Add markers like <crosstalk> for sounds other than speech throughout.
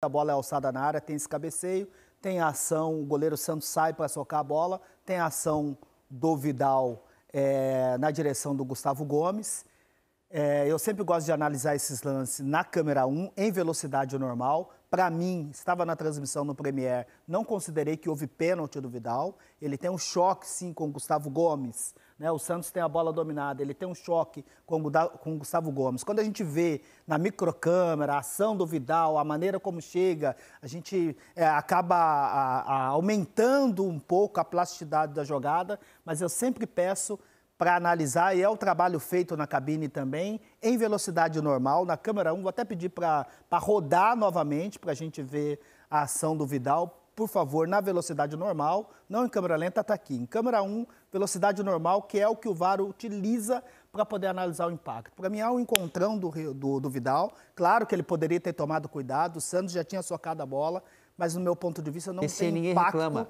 A bola é alçada na área, tem esse cabeceio, tem a ação, o goleiro Santos sai para socar a bola, tem a ação do Vidal é, na direção do Gustavo Gomes. É, eu sempre gosto de analisar esses lances na câmera 1, em velocidade normal. Para mim, estava na transmissão no Premier, não considerei que houve pênalti do Vidal. Ele tem um choque, sim, com o Gustavo Gomes. Né? O Santos tem a bola dominada, ele tem um choque com o Gustavo Gomes. Quando a gente vê na microcâmera a ação do Vidal, a maneira como chega, a gente é, acaba a, a, aumentando um pouco a plasticidade da jogada, mas eu sempre peço para analisar e é o trabalho feito na cabine também, em velocidade normal, na câmera 1. Vou até pedir para rodar novamente para a gente ver a ação do Vidal. Por favor, na velocidade normal, não em câmera lenta, está aqui. Em câmera 1, velocidade normal, que é o que o VAR utiliza para poder analisar o impacto. Para mim, há é um encontrão do, do, do Vidal. Claro que ele poderia ter tomado cuidado, o Santos já tinha socado a bola, mas no meu ponto de vista não Esse tem ninguém impacto. Reclama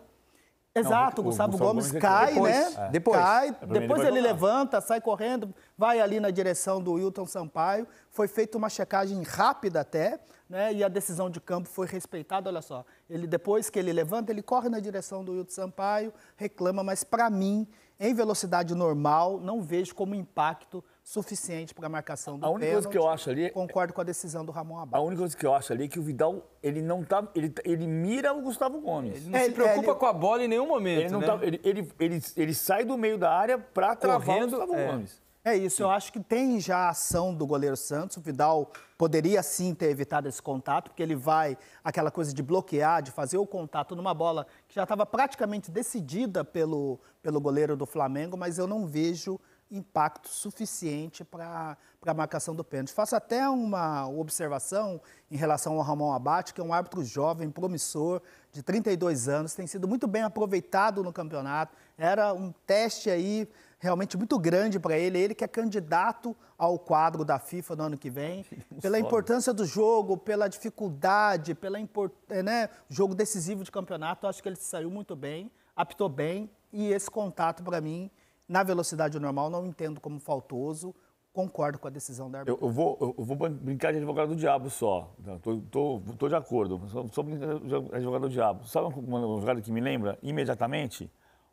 Exato, o Gustavo, Gustavo Gomes, Gomes cai, depois, né? É. Depois. Cai, é, depois ele, ele levanta, sai correndo, vai ali na direção do Wilton Sampaio. Foi feita uma checagem rápida até, né? E a decisão de campo foi respeitada. Olha só, ele depois que ele levanta, ele corre na direção do Wilton Sampaio, reclama, mas para mim, em velocidade normal, não vejo como impacto suficiente para a marcação do a única pênalti. Coisa que eu acho ali, é- concordo com a decisão do Ramon Abad. A única coisa que eu acho ali é que o Vidal, ele não tá, ele, ele mira o Gustavo Gomes. Ele não é, se preocupa ele, com a bola em nenhum momento, ele, né? tá, ele, ele, ele, ele, sai do meio da área para travar o Gustavo é. Gomes. É isso, eu acho que tem já a ação do goleiro Santos. O Vidal poderia sim ter evitado esse contato, porque ele vai aquela coisa de bloquear, de fazer o contato numa bola que já estava praticamente decidida pelo, pelo goleiro do Flamengo, mas eu não vejo impacto suficiente para a marcação do pênalti. Faço até uma observação em relação ao Ramon Abate, que é um árbitro jovem, promissor, de 32 anos, tem sido muito bem aproveitado no campeonato. Era um teste aí realmente muito grande para ele. Ele que é candidato ao quadro da FIFA no ano que vem, <laughs> pela importância do jogo, pela dificuldade, pela import... Eh, né, jogo decisivo de campeonato. Acho que ele saiu muito bem, apitou bem e esse contato para mim na velocidade normal, não entendo como faltoso, concordo com a decisão da arbitragem. Eu, eu, vou, eu vou brincar de advogado do diabo só. Estou tô, tô, tô, de acordo. Só, só brincar de advogado do diabo. Sabe uma, jogada que me lembra imediatamente?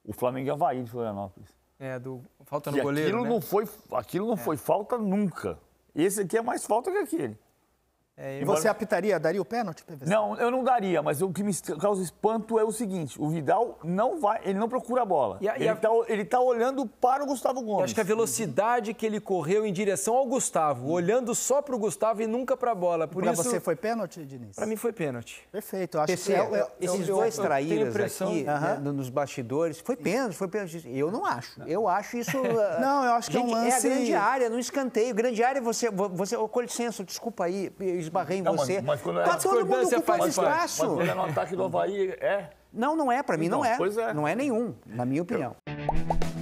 O Flamengo e Havaí de Florianópolis. É, do falta no e goleiro. Aquilo né? não, foi, aquilo não é. foi falta nunca. Esse aqui é mais falta que aquele. É, e você apitaria, daria o pênalti, PVC? Não, eu não daria, mas o que me causa espanto é o seguinte: o Vidal não vai, ele não procura a bola. A, ele, está a... Tá, tá olhando para o Gustavo Gomes. Eu acho que a velocidade que ele correu em direção ao Gustavo, olhando só para o Gustavo e nunca para a bola. Por isso... você foi pênalti, Diniz? Para mim foi pênalti. Perfeito. Eu acho PC, que é é é eu, eu, esses eu, dois traíras aqui uhum. né, nos bastidores, foi pênalti, foi pênalti. Eu não acho. Não. Eu acho isso. <laughs> Ah, não, eu acho que gente, é um lance. É a grande área, no escanteio. Grande área, você. você oh, com licença, desculpa aí esbarrei em não, você. Mas, mas quando tá é todo mundo ocupando espaço. Mas, mas quando é no ataque do Havaí, é? Não, não é. Para mim, então, não é. é. Não é nenhum, na minha opinião. Eu...